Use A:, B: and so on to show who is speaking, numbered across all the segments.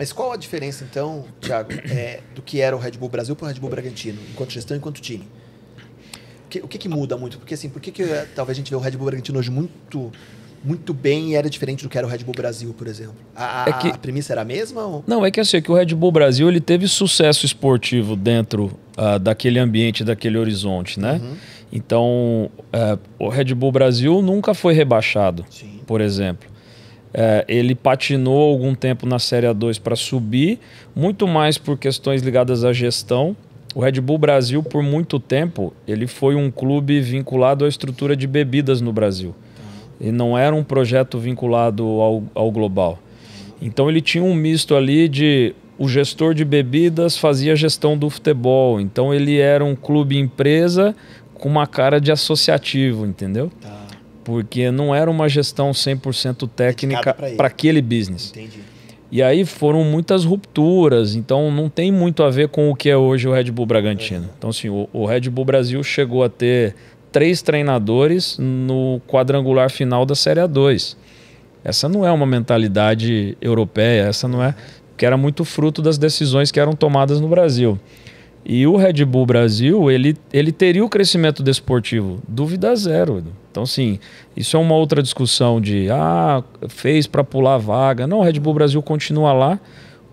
A: Mas qual a diferença, então, Thiago, é, do que era o Red Bull Brasil para o Red Bull Bragantino, enquanto gestão, enquanto time? O que, o que, que muda muito? Porque, assim, por que, que eh, talvez a gente vê o Red Bull Bragantino hoje muito muito bem e era diferente do que era o Red Bull Brasil, por exemplo? A, é que, a premissa era a mesma? Ou?
B: Não, é que assim, é que o Red Bull Brasil ele teve sucesso esportivo dentro uh, daquele ambiente, daquele horizonte, né? Uhum. Então, uh, o Red Bull Brasil nunca foi rebaixado, Sim. por exemplo. É, ele patinou algum tempo na Série A2 para subir, muito mais por questões ligadas à gestão. O Red Bull Brasil, por muito tempo, ele foi um clube vinculado à estrutura de bebidas no Brasil. E não era um projeto vinculado ao, ao global. Então ele tinha um misto ali de o gestor de bebidas fazia gestão do futebol. Então ele era um clube empresa com uma cara de associativo, entendeu? Tá porque não era uma gestão 100% técnica para aquele business. Entendi. E aí foram muitas rupturas, então não tem muito a ver com o que é hoje o Red Bull Bragantino. É. Então, assim, o, o Red Bull Brasil chegou a ter três treinadores no quadrangular final da Série A2. Essa não é uma mentalidade europeia, essa não é. que era muito fruto das decisões que eram tomadas no Brasil. E o Red Bull Brasil, ele, ele teria o crescimento desportivo. Dúvida zero. Então, sim, isso é uma outra discussão de ah, fez para pular vaga. Não, o Red Bull Brasil continua lá.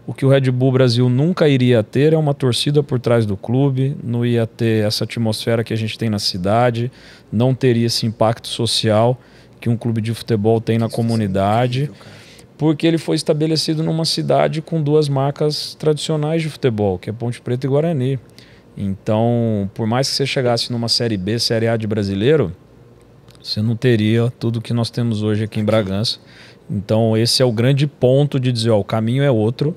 B: O que o Red Bull Brasil nunca iria ter é uma torcida por trás do clube, não ia ter essa atmosfera que a gente tem na cidade, não teria esse impacto social que um clube de futebol tem na isso é comunidade, é porque ele foi estabelecido numa cidade com duas marcas tradicionais de futebol, que é Ponte Preta e Guarani. Então, por mais que você chegasse numa Série B, Série A de brasileiro, você não teria tudo que nós temos hoje aqui em Bragança. Então, esse é o grande ponto de dizer: ó, o caminho é outro.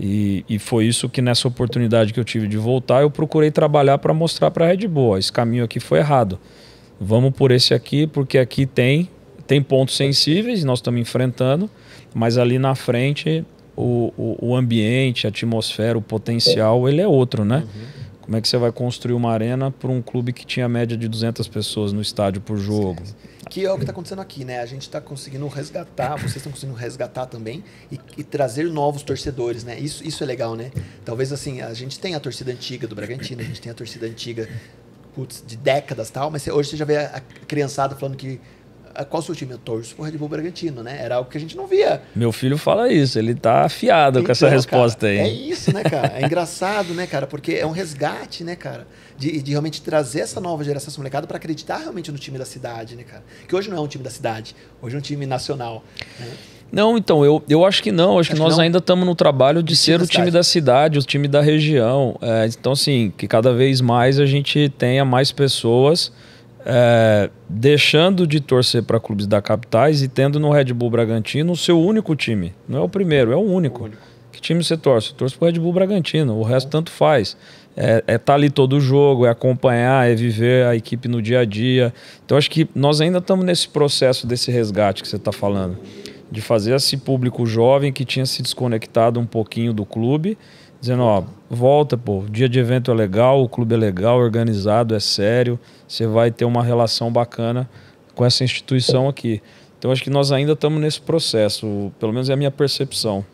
B: E, e foi isso que nessa oportunidade que eu tive de voltar, eu procurei trabalhar para mostrar para a Red Bull: ó, esse caminho aqui foi errado. Vamos por esse aqui, porque aqui tem, tem pontos sensíveis, nós estamos enfrentando, mas ali na frente o, o, o ambiente, a atmosfera, o potencial, ele é outro, né? Uhum. Como é que você vai construir uma arena para um clube que tinha média de 200 pessoas no estádio por jogo?
A: Que é o que está acontecendo aqui, né? A gente está conseguindo resgatar, vocês estão conseguindo resgatar também e, e, trazer novos torcedores, né? Isso, isso é legal, né? Talvez assim, a gente tem a torcida antiga do Bragantino, a gente tem a torcida antiga putz, de décadas tal, mas hoje você já vê a criançada falando que qual o seu time? Eu torço pro Red Bull Bragantino, né? Era algo que a gente não via.
B: Meu filho fala isso, ele tá afiado então, com essa então, resposta cara, aí. É isso, né, cara? É
A: engraçado, né, cara? Porque é um resgate, né, cara? De, de realmente trazer essa nova geração essa mercado para acreditar realmente no time da cidade, né, cara? Que hoje não é um time da cidade, hoje é um time nacional. Né?
B: Não, então, eu, eu acho que não. Acho, acho que nós que ainda estamos no trabalho de ser o time da cidade, o time da região. É, então, assim, que cada vez mais a gente tenha mais pessoas é, deixando de torcer para clubes da capitais e tendo no Red Bull Bragantino o seu único time. Não é o primeiro, é o único. O único. Que time você torce? Eu torço Red Bull Bragantino, o resto tanto faz. É estar é tá ali todo jogo, é acompanhar, é viver a equipe no dia a dia. Então acho que nós ainda estamos nesse processo desse resgate que você está falando, de fazer esse público jovem que tinha se desconectado um pouquinho do clube dizendo, ó, volta, pô, o dia de evento é legal, o clube é legal, organizado, é sério, você vai ter uma relação bacana com essa instituição aqui. Então acho que nós ainda estamos nesse processo, pelo menos é a minha percepção.